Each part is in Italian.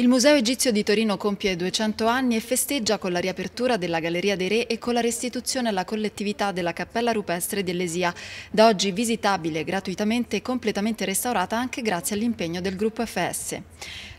Il Museo Egizio di Torino compie 200 anni e festeggia con la riapertura della Galleria dei Re e con la restituzione alla collettività della Cappella Rupestre dell'Esia, da oggi visitabile gratuitamente e completamente restaurata anche grazie all'impegno del gruppo FS.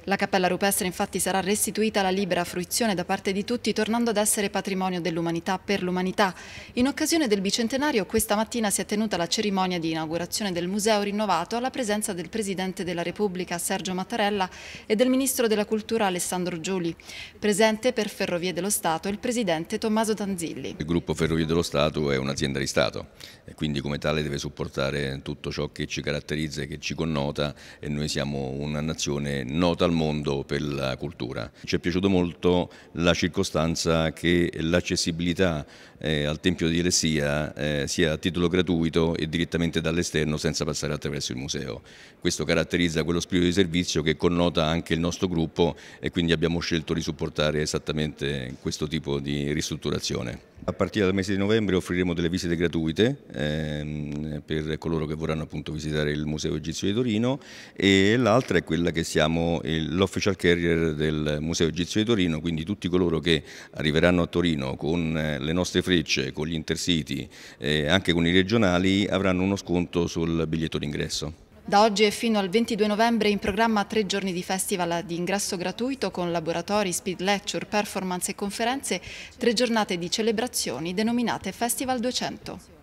La cappella rupestre infatti sarà restituita alla libera fruizione da parte di tutti tornando ad essere patrimonio dell'umanità per l'umanità. In occasione del bicentenario questa mattina si è tenuta la cerimonia di inaugurazione del museo rinnovato alla presenza del Presidente della Repubblica Sergio Mattarella e del Ministro della Cultura Alessandro Giuli. Presente per Ferrovie dello Stato il Presidente Tommaso Tanzilli. Il gruppo Ferrovie dello Stato è un'azienda di Stato e quindi come tale deve supportare tutto ciò che ci caratterizza e che ci connota e noi siamo una nazione nota al mondo mondo per la cultura. Ci è piaciuto molto la circostanza che l'accessibilità eh, al Tempio di Alessia eh, sia a titolo gratuito e direttamente dall'esterno senza passare attraverso il museo. Questo caratterizza quello spirito di servizio che connota anche il nostro gruppo e quindi abbiamo scelto di supportare esattamente questo tipo di ristrutturazione. A partire dal mese di novembre offriremo delle visite gratuite ehm, per coloro che vorranno appunto visitare il Museo Egizio di Torino e l'altra è quella che siamo l'official carrier del Museo Egizio di Torino, quindi tutti coloro che arriveranno a Torino con eh, le nostre frecce, con gli intercity e eh, anche con i regionali avranno uno sconto sul biglietto d'ingresso. Da oggi e fino al 22 novembre in programma tre giorni di festival di ingresso gratuito con laboratori, speed lecture, performance e conferenze, tre giornate di celebrazioni denominate Festival 200.